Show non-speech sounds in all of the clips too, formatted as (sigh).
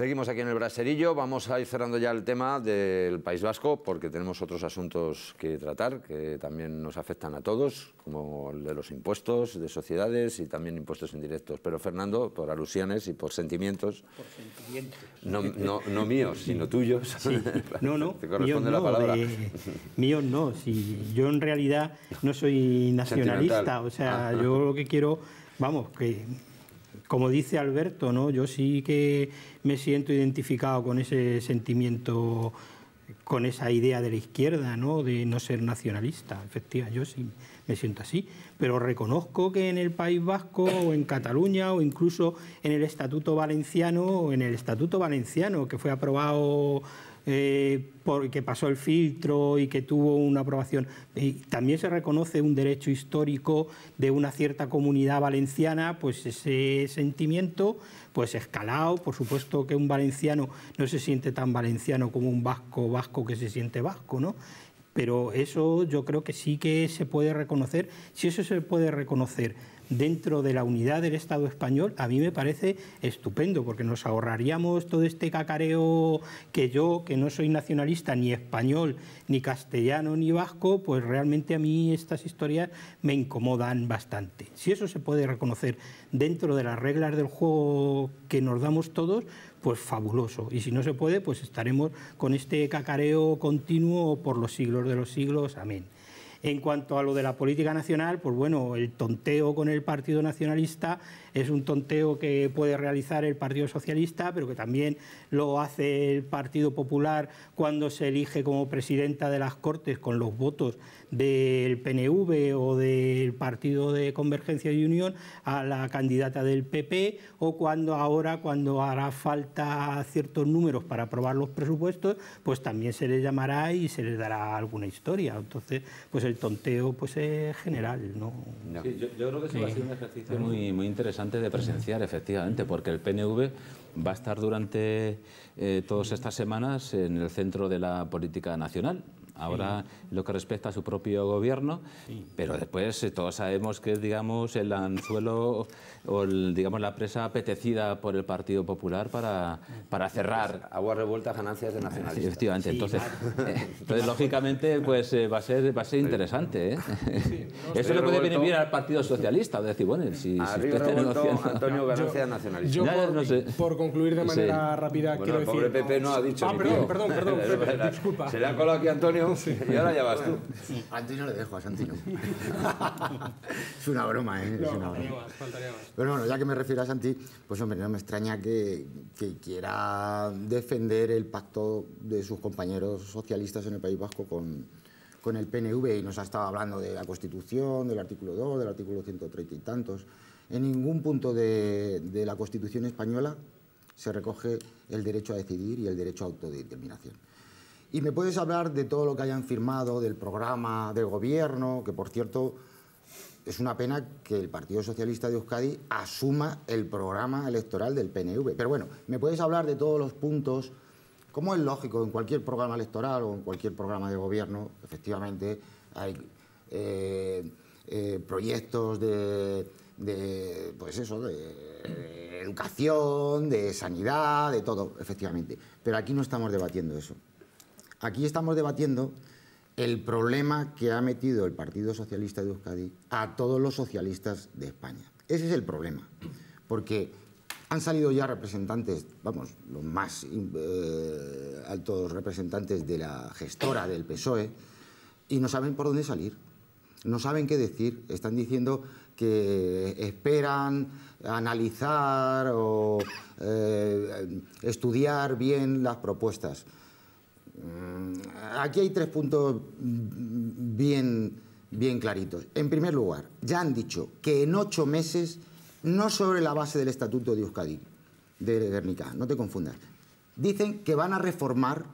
Seguimos aquí en el Braserillo, vamos a ir cerrando ya el tema del País Vasco porque tenemos otros asuntos que tratar que también nos afectan a todos, como el de los impuestos de sociedades y también impuestos indirectos. Pero Fernando, por alusiones y por sentimientos, por sentimientos. No, no, míos, sino tuyos, no, no, (laughs) te no, no, si yo en realidad no soy nacionalista, o sea, ah. yo lo que quiero, vamos, que como dice Alberto, ¿no? yo sí que me siento identificado con ese sentimiento, con esa idea de la izquierda, ¿no? de no ser nacionalista, efectivamente, yo sí me siento así, pero reconozco que en el País Vasco o en Cataluña o incluso en el Estatuto Valenciano, en el Estatuto Valenciano que fue aprobado eh, porque pasó el filtro y que tuvo una aprobación. Y también se reconoce un derecho histórico de una cierta comunidad valenciana, pues ese sentimiento, pues escalado, por supuesto que un valenciano no se siente tan valenciano como un vasco vasco que se siente vasco, ¿no? Pero eso yo creo que sí que se puede reconocer, si eso se puede reconocer dentro de la unidad del Estado español, a mí me parece estupendo, porque nos ahorraríamos todo este cacareo que yo, que no soy nacionalista ni español, ni castellano, ni vasco, pues realmente a mí estas historias me incomodan bastante. Si eso se puede reconocer dentro de las reglas del juego que nos damos todos, pues fabuloso. Y si no se puede, pues estaremos con este cacareo continuo por los siglos de los siglos. Amén. En cuanto a lo de la política nacional, pues bueno, el tonteo con el Partido Nacionalista es un tonteo que puede realizar el Partido Socialista, pero que también lo hace el Partido Popular cuando se elige como presidenta de las Cortes con los votos del PNV o del Partido de Convergencia y Unión a la candidata del PP o cuando ahora, cuando hará falta ciertos números para aprobar los presupuestos, pues también se les llamará y se les dará alguna historia. Entonces, pues el tonteo pues es general. ¿no? yo, creo que sí. va a ser un ejercicio muy, interesante de presenciar, efectivamente, porque el PNV va a estar durante eh, todas estas semanas en el centro de la política nacional ahora lo que respecta a su propio gobierno, pero después eh, todos sabemos que es, digamos, el anzuelo o, digamos, la presa apetecida por el Partido Popular para, para cerrar. Pues, agua revuelta, ganancias de nacionalistas. efectivamente, entonces, (laughs) eh, (laughs) entonces lógicamente, pues eh, va, a ser, va a ser interesante. (laughs) Eso le puede venir bien al Partido Socialista, decir, bueno, si, si Antonio Ganancias Nacionalista Yo, por, concluir de manera rápida, quiero el pobre decir... PP no ha dicho ah, perdón, perdón, perdón, disculpa. Se le ha colado aquí Antonio Sí. Y ahora ya vas tú. A Antes no le dejo a Santi, (laughs) es una broma, ¿eh? faltaría más. Pero bueno, ya que me refiero a Santi, pues hombre, no me extraña que, quiera defender el pacto de sus compañeros socialistas en el País Vasco con, el PNV y nos ha estado hablando de la Constitución, del artículo 2, del artículo 130 y tantos. En ningún punto de la Constitución española se recoge el derecho a decidir y el derecho a autodeterminación. Y me puedes hablar de todo lo que hayan firmado, del programa, del gobierno, que por cierto es una pena que el Partido Socialista de Euskadi asuma el programa electoral del PNV. Pero bueno, me puedes hablar de todos los puntos, como es lógico, en cualquier programa electoral o en cualquier programa de gobierno, efectivamente hay eh, eh, proyectos de, pues eso, de educación, de sanidad, de todo, efectivamente. Pero aquí no estamos debatiendo eso. Aquí estamos debatiendo el problema que ha metido el Partido Socialista de Euskadi a todos los socialistas de España. Ese es el problema, porque han salido ya representantes, vamos, los más eh, altos representantes de la gestora del PSOE, y no saben por dónde salir, no saben qué decir, están diciendo que esperan analizar o eh, estudiar bien las propuestas. Mm, aquí hay tres puntos bien, claritos. En primer lugar, ya han dicho que en ocho meses, no sobre la base del Estatuto de Euskadi, de Guernica, no te confundas, dicen que van a reformar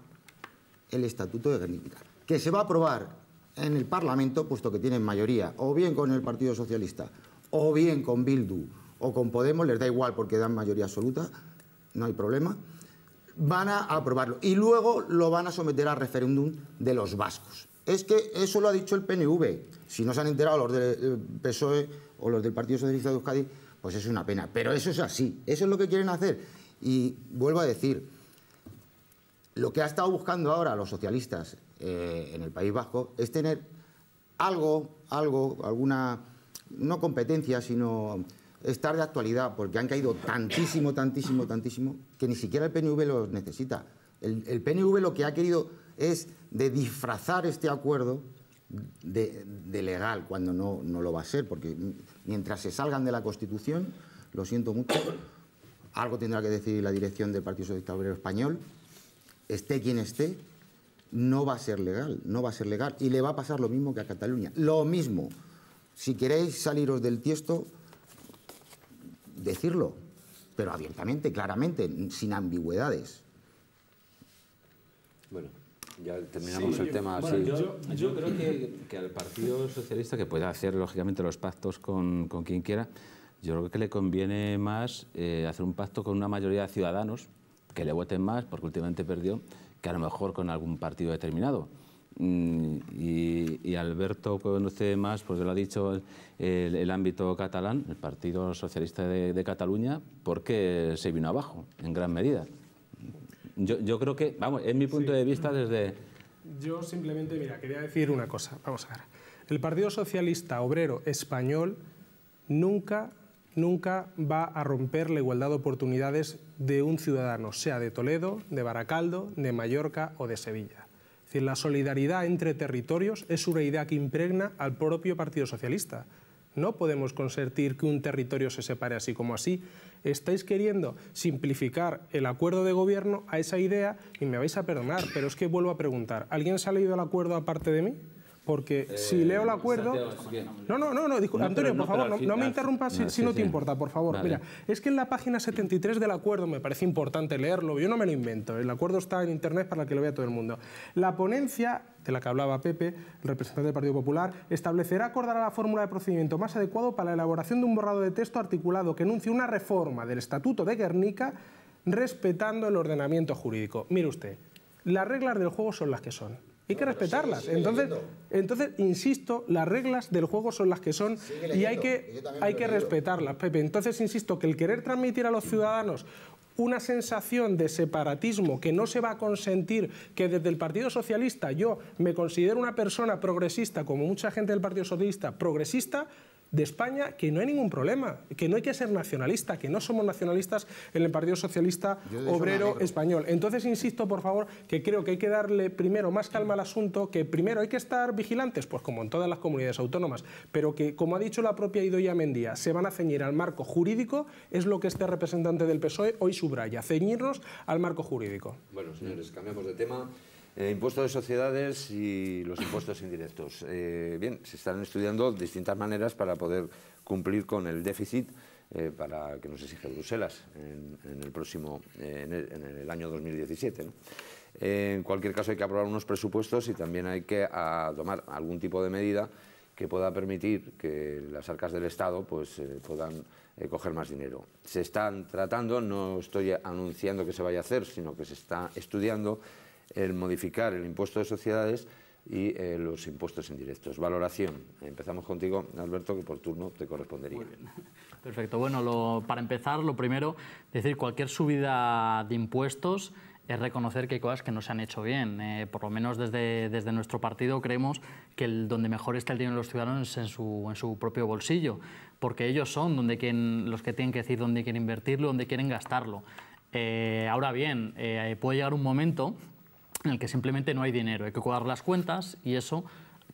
el Estatuto de Guernica, que se va a aprobar en el Parlamento, puesto que tienen mayoría, o bien con el Partido Socialista, o bien con Bildu, o con Podemos, les da igual porque dan mayoría absoluta, no hay problema van a aprobarlo y luego lo van a someter al referéndum de los vascos. Es que eso lo ha dicho el PNV. Si no se han enterado los del eh, PSOE o los del Partido Socialista de Euskadi, pues es una pena. Pero eso es así, eso es lo que quieren hacer. Y vuelvo a decir, lo que ha estado buscando ahora los socialistas eh, en el País Vasco es tener algo, algo, alguna, no competencia, sino estar de actualidad, porque han caído tantísimo, tantísimo, tantísimo, que ni siquiera el PNV los necesita. El, PNV lo que ha querido es de disfrazar este acuerdo de, legal, cuando no, no, lo va a ser, porque mientras se salgan de la Constitución, lo siento mucho, algo tendrá que decir la dirección del Partido Socialista Obrero Español, esté quien esté, no va a ser legal, no va a ser legal, y le va a pasar lo mismo que a Cataluña, lo mismo. Si queréis saliros del tiesto, decirlo, pero abiertamente, claramente, sin ambigüedades. Bueno, ya terminamos el tema. yo, creo que, al Partido Socialista, que pueda hacer lógicamente los pactos con, quien quiera, yo creo que le conviene más eh, hacer un pacto con una mayoría de ciudadanos que le voten más, porque últimamente perdió, que a lo mejor con algún partido determinado. Mm, y, Alberto conoce más, pues lo ha dicho, el, ámbito catalán, el Partido Socialista de, Cataluña, porque se vino abajo, en gran medida. Yo, creo que, vamos, es mi punto de vista desde... Yo simplemente, mira, quería decir una cosa, vamos a ver. El Partido Socialista Obrero Español nunca, nunca va a romper la igualdad de oportunidades de un ciudadano, sea de Toledo, de Baracaldo, de Mallorca o de Sevilla la solidaridad entre territorios es una idea que impregna al propio Partido Socialista. No podemos consentir que un territorio se separe así como así. Estáis queriendo simplificar el acuerdo de gobierno a esa idea y me vais a perdonar, pero es que vuelvo a preguntar, ¿alguien se ha leído el acuerdo aparte de mí? Porque eh, si leo el acuerdo... no, no, no, no Antonio, por favor, no, me interrumpas si, ah, no te importa, por favor. Mira, es que en la página 73 del acuerdo, me parece importante leerlo, yo no me lo invento, el acuerdo está en Internet para que lo vea todo el mundo. La ponencia de la que hablaba Pepe, el representante del Partido Popular, establecerá, acordará la fórmula de procedimiento más adecuado para la elaboración de un borrado de texto articulado que enuncie una reforma del Estatuto de Guernica respetando el ordenamiento jurídico. Mire usted, las reglas del juego son las que son. Hay que respetarlas. entonces, entonces, insisto, las reglas del juego son las que son y hay que, hay que respetarlas, Pepe. Entonces, insisto, que el querer transmitir a los ciudadanos una sensación de separatismo que no se va a consentir, que desde el Partido Socialista yo me considero una persona progresista, como mucha gente del Partido Socialista, progresista, de España que no hay ningún problema, que no hay que ser nacionalista, que no somos nacionalistas en el Partido Socialista Obrero Español. Entonces, insisto, por favor, que creo que hay que darle primero más calma al asunto, que primero hay que estar vigilantes, pues como en todas las comunidades autónomas, pero que, como ha dicho la propia Idoya Mendía, se van a ceñir al marco jurídico, es lo que este representante del PSOE hoy subraya, ceñirnos al marco jurídico. Bueno, señores, cambiamos de tema. Eh, impuestos de sociedades y los impuestos indirectos. Eh, bien, se están estudiando distintas maneras para poder cumplir con el déficit eh, para que nos exige Bruselas en, el próximo en el, año 2017. en cualquier caso, hay que aprobar unos presupuestos y también hay que ah, tomar algún tipo de medida que pueda permitir que las arcas del Estado pues, puedan coger más dinero. Se están tratando, no estoy anunciando que se vaya a hacer, sino que se está estudiando el modificar el impuesto de sociedades y eh, los impuestos indirectos. Valoración. Empezamos contigo, Alberto, que por turno te correspondería. (laughs) Perfecto. Bueno, para empezar, lo primero, decir, cualquier subida de impuestos es reconocer que hay cosas que no se han hecho bien. Eh, por lo menos desde, nuestro partido creemos que el, donde mejor está el dinero de los ciudadanos es en su, en su propio bolsillo, porque ellos son donde quieren, los que tienen que decir dónde quieren invertirlo, dónde quieren gastarlo. Eh, ahora bien, puede llegar un momento en el que simplemente no hay dinero, hay que cuadrar las cuentas y eso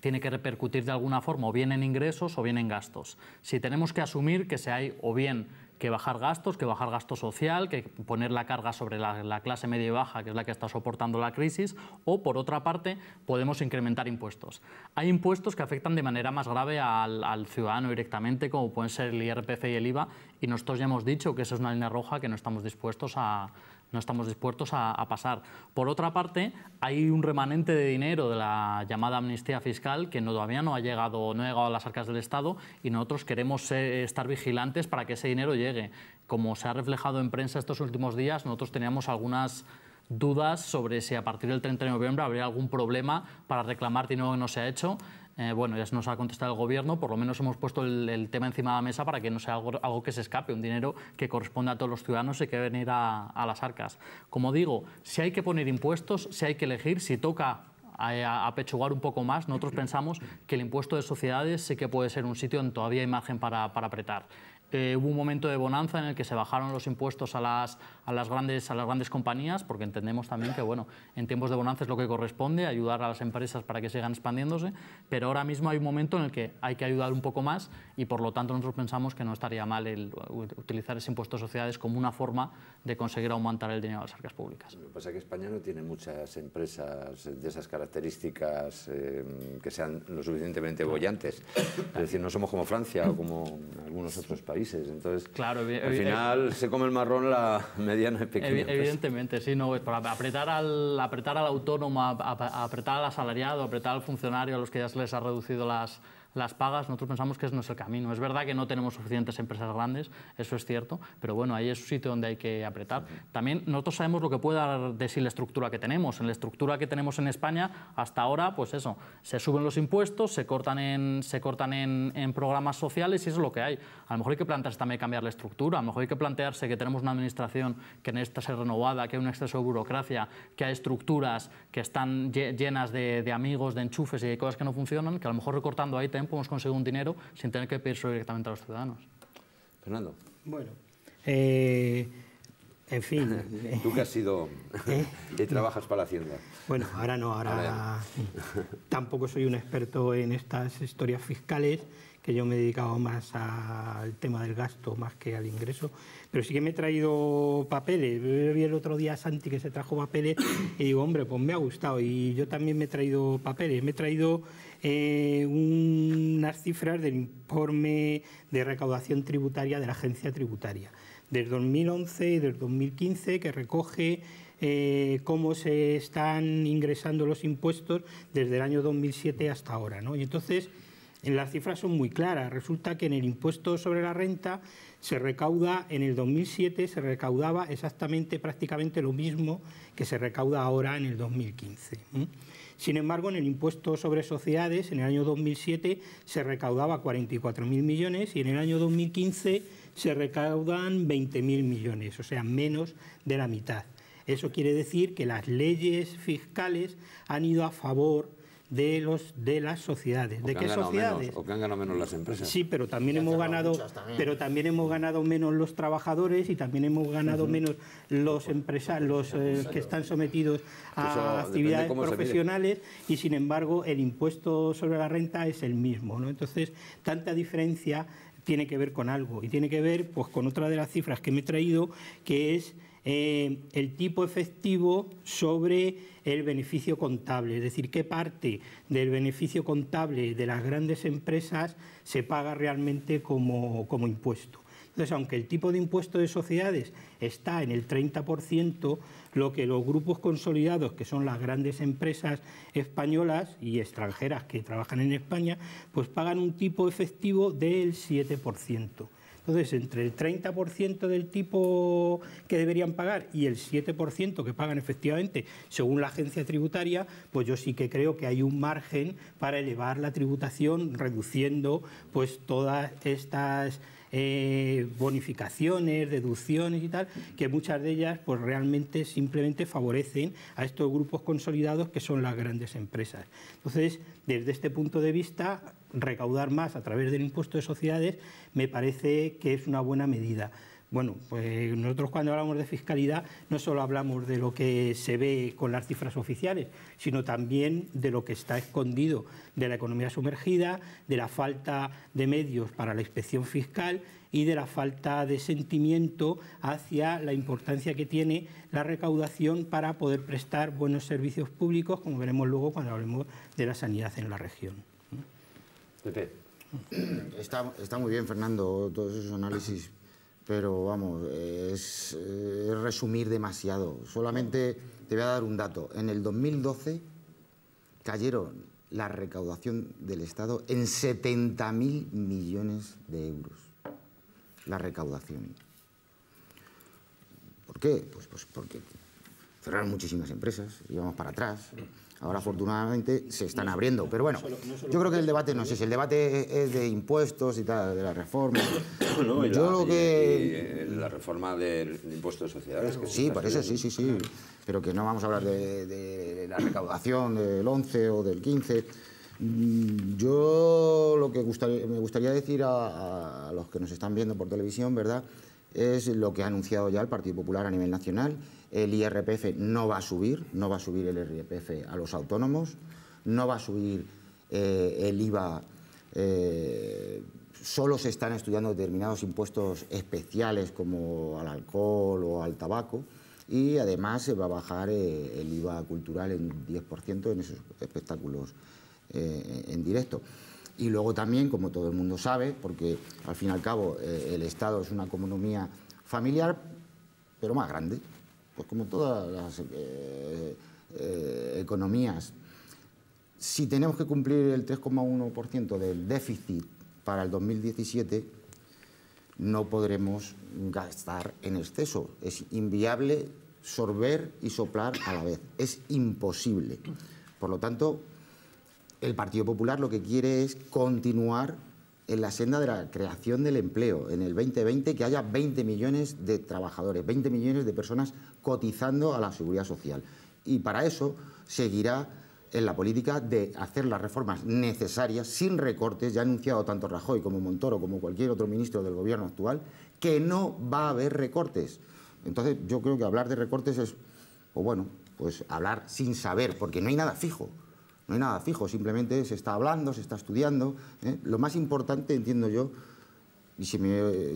tiene que repercutir de alguna forma, o bien en ingresos o bien en gastos. Si tenemos que asumir que se hay o bien que bajar gastos, que bajar gasto social, que poner la carga sobre la, clase media y baja, que es la que está soportando la crisis, o por otra parte podemos incrementar impuestos. Hay impuestos que afectan de manera más grave al, ciudadano directamente, como pueden ser el IRPF y el IVA, y nosotros ya hemos dicho que esa es una línea roja que no estamos dispuestos a, no estamos dispuestos a, pasar. Por otra parte, hay un remanente de dinero de la llamada amnistía fiscal que todavía no ha, llegado, no a las arcas del Estado y nosotros queremos estar vigilantes para que ese dinero llegue. Como se ha reflejado en prensa estos últimos días, nosotros teníamos algunas dudas sobre si a partir del 30 de noviembre habría algún problema para reclamar dinero que no se ha hecho. Eh, bueno, ya nos ha contestado el gobierno, por lo menos hemos puesto el, tema encima de la mesa para que no sea algo, que se escape, un dinero que corresponde a todos los ciudadanos y que venir a, las arcas. Como digo, si hay que poner impuestos, si hay que elegir, si toca eh, apechugar un poco más, nosotros pensamos que el impuesto de sociedades sí que puede ser un sitio en todavía imagen para apretar. Eh, hubo un momento de bonanza en el que se bajaron los impuestos a las, a las, grandes, a las grandes compañías, porque entendemos también que bueno, en tiempos de bonanza es lo que corresponde, ayudar a las empresas para que sigan expandiéndose, pero ahora mismo hay un momento en el que hay que ayudar un poco más y por lo tanto nosotros pensamos que no estaría mal el, utilizar ese impuesto a sociedades como una forma de conseguir aumentar el dinero de las arcas públicas. Lo que pasa es que España no tiene muchas empresas de esas características eh, que sean lo suficientemente bollantes, es decir, no somos como Francia o como algunos otros países. Entonces, claro, al final se come el marrón la (laughs) mediana y pequeña. evidentemente, sí, no, para apretar al, apretar autónomo, apretar al asalariado, apretar al funcionario a los que ya se les ha reducido las las pagas, nosotros pensamos que ese no es el camino. Es verdad que no tenemos suficientes empresas grandes, eso es cierto, pero bueno, ahí es un sitio donde hay que apretar. También nosotros sabemos lo que puede dar de sí la estructura que tenemos. En la estructura que tenemos en España, hasta ahora, pues eso, se suben los impuestos, se cortan en, se cortan en, en programas sociales y eso es lo que hay. A lo mejor hay que plantearse también cambiar la estructura, a lo mejor hay que plantearse que tenemos una administración que necesita ser renovada, que hay un exceso de burocracia, que hay estructuras que están llenas de, de amigos, de enchufes y de cosas que no funcionan, que a lo mejor recortando ahí tenemos también podemos conseguir un dinero sin tener que pedirlo directamente a los ciudadanos. Fernando. Bueno, eh, en fin. (laughs) Eh, Tú que has sido. ¿Eh? que trabajas para la Hacienda. Bueno, ahora no, ahora. (laughs) tampoco soy un experto en estas historias fiscales, que yo me he dedicado más al tema del gasto más que al ingreso. Pero sí que me he traído papeles. vi el otro día a Santi que se trajo papeles y digo, hombre, pues me ha gustado. Y yo también me he traído papeles. Me he traído eh, unas cifras del informe de recaudación tributaria de la agencia tributaria, del 2011 y del 2015, que recoge eh, cómo se están ingresando los impuestos desde el año 2007 hasta ahora. Y entonces, las cifras son muy claras. Resulta que en el impuesto sobre la renta se recauda, en el 2007 se recaudaba exactamente prácticamente lo mismo que se recauda ahora en el 2015. Sin embargo, en el impuesto sobre sociedades, en el año 2007 se recaudaba 44.000 millones y en el año 2015 se recaudan 20.000 millones, o sea, menos de la mitad. Eso quiere decir que las leyes fiscales han ido a favor de los de las sociedades. ¿De qué sociedades? o que han ganado menos las empresas. Sí, pero también hemos ganado, pero también hemos ganado menos los trabajadores y también hemos ganado menos los eh, empresarios, los que están sometidos a actividades profesionales y sin embargo el impuesto sobre la renta es el mismo, ¿no? Entonces, tanta diferencia tiene que ver con algo y tiene que ver pues con otra de las cifras que me he traído que es eh, el tipo efectivo sobre el beneficio contable, es decir, qué parte del beneficio contable de las grandes empresas se paga realmente como impuesto. Entonces, aunque el tipo de impuesto de sociedades está en el 30%, lo que los grupos consolidados, que son las grandes empresas españolas y extranjeras que trabajan en España, pues pagan un tipo efectivo del 7%. Entonces, entre el 30% del tipo que deberían pagar y el 7% que pagan efectivamente, según la agencia tributaria, pues yo sí que creo que hay un margen para elevar la tributación reduciendo pues todas estas eh, bonificaciones, deducciones y tal, que muchas de ellas pues realmente simplemente favorecen a estos grupos consolidados que son las grandes empresas. Entonces, desde este punto de vista, recaudar más a través del impuesto de sociedades me parece que es una buena medida. Bueno, pues nosotros cuando hablamos de fiscalidad no solo hablamos de lo que se ve con las cifras oficiales, sino también de lo que está escondido, de la economía sumergida, de la falta de medios para la inspección fiscal y de la falta de sentimiento hacia la importancia que tiene la recaudación para poder prestar buenos servicios públicos, como veremos luego cuando hablemos de la sanidad en la región. Está, está muy bien, Fernando, todos esos análisis pero vamos, es, resumir demasiado. Solamente te voy a dar un dato. En el 2012 cayeron la recaudación del Estado en 70.000 millones de euros. La recaudación. ¿Por qué? Pues, pues porque cerraron muchísimas empresas, íbamos para atrás. Ahora, afortunadamente, se están abriendo. Pero bueno, yo creo que el debate no sé si El debate es de impuestos y tal, de la reforma. (coughs) No, yo lo que... la reforma del impuesto de sociedades. sí, parece, sí, sí, sí. Pero que no vamos a hablar de, de la recaudación del 11 o del 15 Mm, yo lo que me gustaría decir a, los que nos están viendo por televisión, ¿verdad? Es lo que ha anunciado ya el Partido Popular a nivel nacional. El IRPF no va a subir, no va a subir el IRPF a los autónomos, no va a subir eh, el IVA. Eh, solo se están estudiando determinados impuestos especiales como al alcohol o al tabaco y además se va a bajar eh, el IVA cultural en 10% en esos espectáculos eh, en directo. Y luego también, como todo el mundo sabe, porque al fin y al cabo eh, el Estado es una economía familiar, pero más grande, pues como todas las eh, economías. Si tenemos que cumplir el 3,1% del déficit para el 2017, no podremos gastar en exceso. Es inviable sorber y soplar a la vez. Es imposible. Por lo tanto, el Partido Popular lo que quiere es continuar en la senda de la creación del empleo, en el 2020, que haya 20 millones de trabajadores, 20 millones de personas cotizando a la seguridad social. Y para eso seguirá en la política de hacer las reformas necesarias, sin recortes, ya ha anunciado tanto Rajoy como Montoro, como cualquier otro ministro del gobierno actual, que no va a haber recortes. Entonces yo creo que hablar de recortes es, o bueno, pues hablar sin saber, porque no hay nada fijo. No hay nada fijo, simplemente se está hablando, se está estudiando. ¿eh? Lo más importante, entiendo yo, y si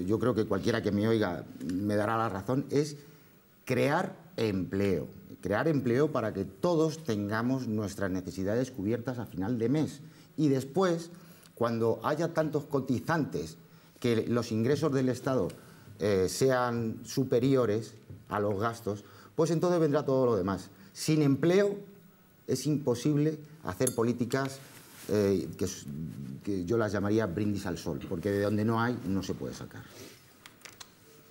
yo creo que cualquiera que me oiga me dará la razón, es crear empleo. Crear empleo para que todos tengamos nuestras necesidades cubiertas a final de mes. Y después, cuando haya tantos cotizantes que los ingresos del Estado eh, sean superiores a los gastos, pues entonces vendrá todo lo demás. Sin empleo es imposible hacer políticas eh, que, yo las llamaría brindis al sol, porque de donde no hay no se puede sacar.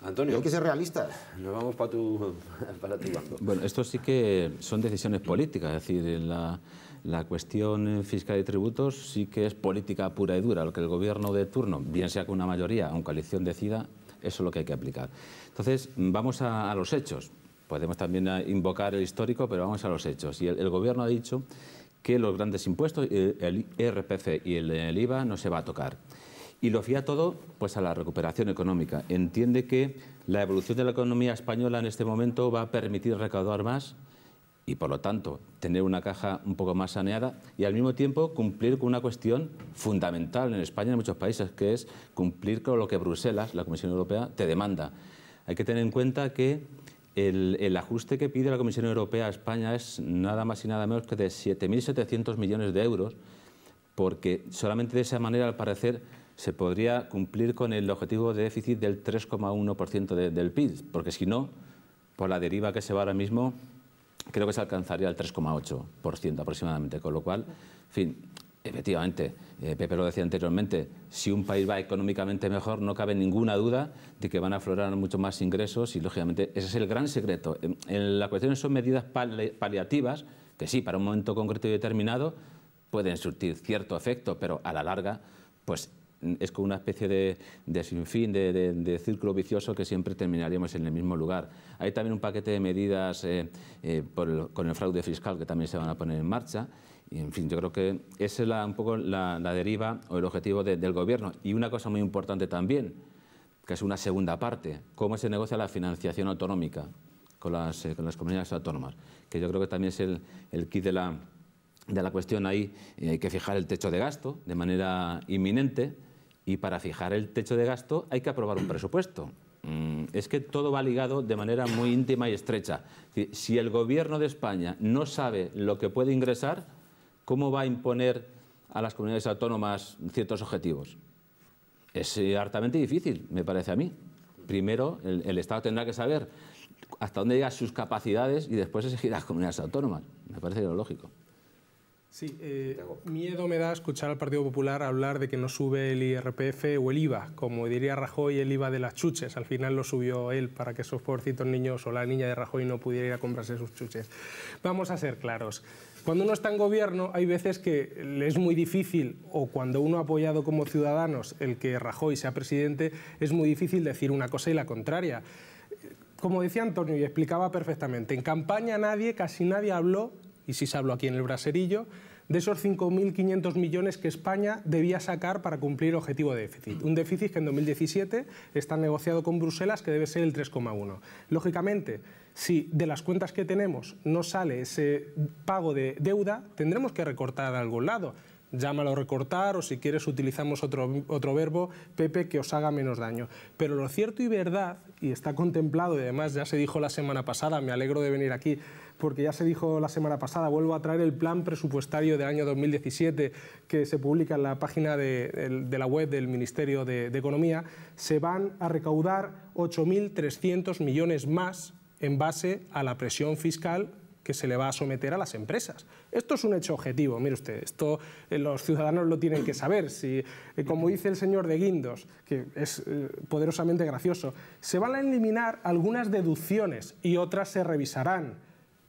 Antonio. Hay que ser realistas. Nos vamos (laughs) para tu, para tu Bueno, esto sí que son decisiones políticas, es decir, la, la cuestión fiscal y tributos sí que es política pura y dura. Lo que el gobierno de turno, bien sea con una mayoría o una coalición decida, eso es lo que hay que aplicar. Entonces, vamos a los hechos. Podemos también eh, invocar el histórico, pero vamos a los hechos. Y el, gobierno ha dicho que los grandes impuestos, eh, el, el y el, el IVA, no se va a tocar y lo fía todo pues a la recuperación económica. Entiende que la evolución de la economía española en este momento va a permitir recaudar más y por lo tanto tener una caja un poco más saneada y al mismo tiempo cumplir con una cuestión fundamental en España y en muchos países que es cumplir con lo que Bruselas, la Comisión Europea te demanda. Hay que tener en cuenta que el, ajuste que pide la Comisión Europea a España es nada más y nada menos que de 7.700 millones de euros, porque solamente de esa manera, al parecer, se podría cumplir con el objetivo de déficit del 3,1% del PIB, porque si no, por la deriva que se va ahora mismo, creo que se alcanzaría el 3,8% aproximadamente, con lo cual, en fin, Efectivamente, eh, Pepe lo decía anteriormente, si un país va económicamente mejor, no cabe ninguna duda de que van a aflorar mucho más ingresos y, lógicamente, ese es el gran secreto. En, la cuestión son medidas paliativas que sí, para un momento concreto y determinado, pueden surtir cierto efecto, pero a la larga, pues es como una especie de, sinfín, de, círculo vicioso que siempre terminaríamos en el mismo lugar. Hay también un paquete de medidas eh, eh, con el fraude fiscal que también se van a poner en marcha. Y, en fin, yo creo que esa es un poco la, deriva o el objetivo del Gobierno. Y una cosa muy importante también, que es una segunda parte, cómo se negocia la financiación autonómica con las, eh, con las comunidades autónomas, que yo creo que también es el, el kit de la, de la cuestión ahí. Eh, hay que fijar el techo de gasto de manera inminente y para fijar el techo de gasto hay que aprobar un presupuesto. Mm, es que todo va ligado de manera muy íntima y estrecha. Si el gobierno de España no sabe lo que puede ingresar, ¿Cómo va a imponer a las comunidades autónomas ciertos objetivos? Es eh, hartamente difícil, me parece a mí. Primero, el, Estado tendrá que saber hasta dónde llegan sus capacidades y después exigir a las comunidades autónomas. Me parece lógico. Sí, eh, miedo me da escuchar al Partido Popular hablar de que no sube el IRPF o el IVA. Como diría Rajoy, el IVA de las chuches. Al final lo subió él para que esos pobrecitos niños o la niña de Rajoy no pudiera ir a comprarse sus chuches. Vamos a ser claros. Cuando uno está en gobierno hay veces que es muy difícil, o cuando uno ha apoyado como ciudadanos el que Rajoy sea presidente, es muy difícil decir una cosa y la contraria como decía Antonio y explicaba perfectamente, en campaña nadie, casi nadie habló, y sí se habló aquí en el braserillo, de esos 5.500 millones que España debía sacar para cumplir el objetivo de déficit. Un déficit que en 2017 está negociado con Bruselas que debe ser el 3,1. Lógicamente, si de las cuentas que tenemos no sale ese pago de deuda, tendremos que recortar de algún lado llámalo recortar o si quieres utilizamos otro, otro verbo, Pepe, que os haga menos daño. Pero lo cierto y verdad, y está contemplado y además ya se dijo la semana pasada, me alegro de venir aquí, porque ya se dijo la semana pasada, vuelvo a traer el plan presupuestario del año 2017 que se publica en la página de, la web del Ministerio de, de Economía, se van a recaudar 8.300 millones más en base a la presión fiscal que se le va a someter a las empresas. Esto es un hecho objetivo, mire usted, esto eh, los ciudadanos lo tienen que saber. Si, eh, como dice el señor de Guindos, que es eh, poderosamente gracioso, se van a eliminar algunas deducciones y otras se revisarán.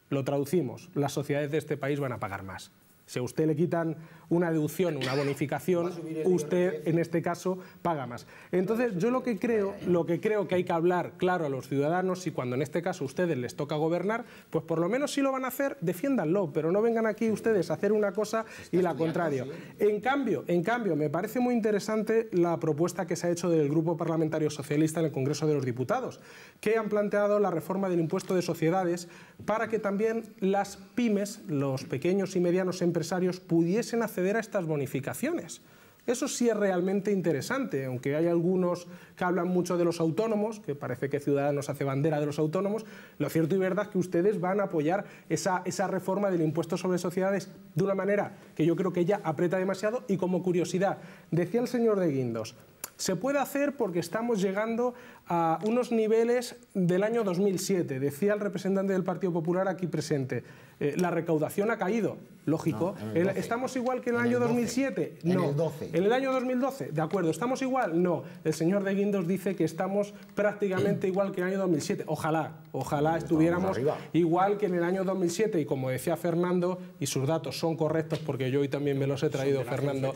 Lo traducimos, las sociedades de este país van a pagar más. Si a usted le quitan una deducción, una bonificación, usted en este caso paga más. Entonces, yo lo que creo, lo que creo que hay que hablar claro a los ciudadanos y cuando en este caso a ustedes les toca gobernar, pues por lo menos si lo van a hacer, defiéndanlo, pero no vengan aquí ustedes a hacer una cosa y la contrario. En cambio, en cambio, me parece muy interesante la propuesta que se ha hecho del Grupo Parlamentario Socialista en el Congreso de los Diputados, que han planteado la reforma del impuesto de sociedades para que también las pymes, los pequeños y medianos empresarios pudiesen hacer a estas bonificaciones. Eso sí es realmente interesante, aunque hay algunos que hablan mucho de los autónomos, que parece que Ciudadanos hace bandera de los autónomos, lo cierto y verdad es que ustedes van a apoyar esa, esa reforma del impuesto sobre sociedades de una manera que yo creo que ya aprieta demasiado y como curiosidad, decía el señor de Guindos, se puede hacer porque estamos llegando a unos niveles del año 2007. Decía el representante del Partido Popular aquí presente, eh, la recaudación ha caído, lógico. ¿Estamos igual que en el año 2007? No. En el 12. ¿En el año 2012? De acuerdo. ¿Estamos igual? No. El señor de Guindos dice que estamos prácticamente igual que en el año 2007. Ojalá, ojalá estuviéramos igual que en el año 2007. Y como decía Fernando, y sus datos son correctos porque yo hoy también me los he traído, Fernando.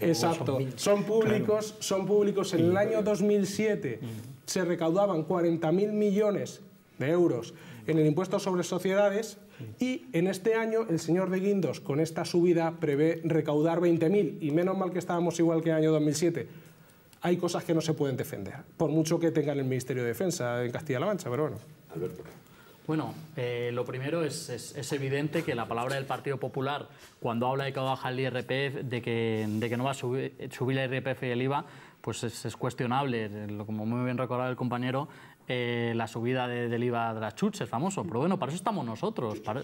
Exacto. Son, públicos, son públicos en el año 2007 se recaudaban 40.000 millones de euros en el impuesto sobre sociedades y en este año el señor de Guindos con esta subida prevé recaudar 20.000 y menos mal que estábamos igual que el año 2007. Hay cosas que no se pueden defender, por mucho que tengan el Ministerio de Defensa en Castilla-La Mancha, pero bueno. Bueno, eh, lo primero es, es, evidente que la palabra del Partido Popular, cuando habla de que va a bajar el IRPF, de que, no va a subir, subir el IRPF y el IVA, pues es, cuestionable. Como muy bien recordaba el compañero, eh, la subida de, del IVA de las chuches, famoso. Pero bueno, para eso estamos nosotros. Para,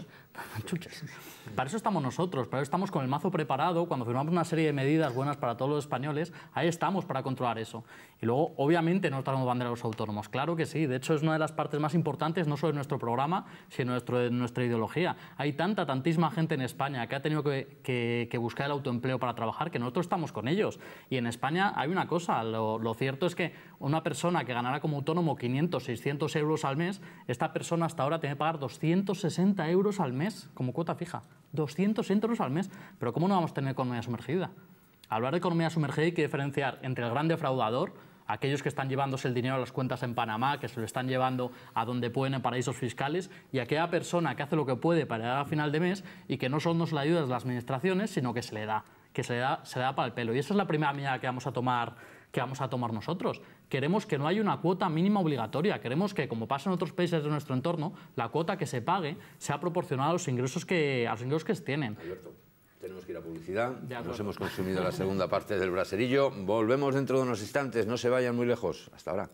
(laughs) para eso estamos nosotros, para eso estamos con el mazo preparado. Cuando firmamos una serie de medidas buenas para todos los españoles, ahí estamos para controlar eso. Y luego, obviamente, no estamos bandera a los autónomos. Claro que sí. De hecho, es una de las partes más importantes, no solo de nuestro programa, sino de, nuestra ideología. Hay tanta, tantísima gente en España que ha tenido que, buscar el autoempleo para trabajar que nosotros estamos con ellos. Y en España hay una cosa. Lo, lo cierto es que una persona que ganará como autónomo 500 600 euros al mes, esta persona hasta ahora tiene que pagar 260 euros al mes como cuota fija. 200 euros al mes. Pero ¿cómo no vamos a tener economía sumergida? Al hablar de economía sumergida hay que diferenciar entre el gran defraudador, aquellos que están llevándose el dinero a las cuentas en Panamá, que se lo están llevando a donde pueden en paraísos fiscales, y aquella persona que hace lo que puede para llegar a final de mes y que no solo nos la ayuda de las administraciones, sino que se le da, que se le da, se da para el pelo. Y esa es la primera medida que vamos a tomar, que vamos a tomar nosotros queremos que no haya una cuota mínima obligatoria, queremos que, como pasa en otros países de nuestro entorno, la cuota que se pague sea proporcionada a los ingresos que, a los ingresos que tienen. Alberto, tenemos que ir a publicidad, nos hemos consumido la segunda parte del braserillo, volvemos dentro de unos instantes, no se vayan muy lejos, hasta ahora.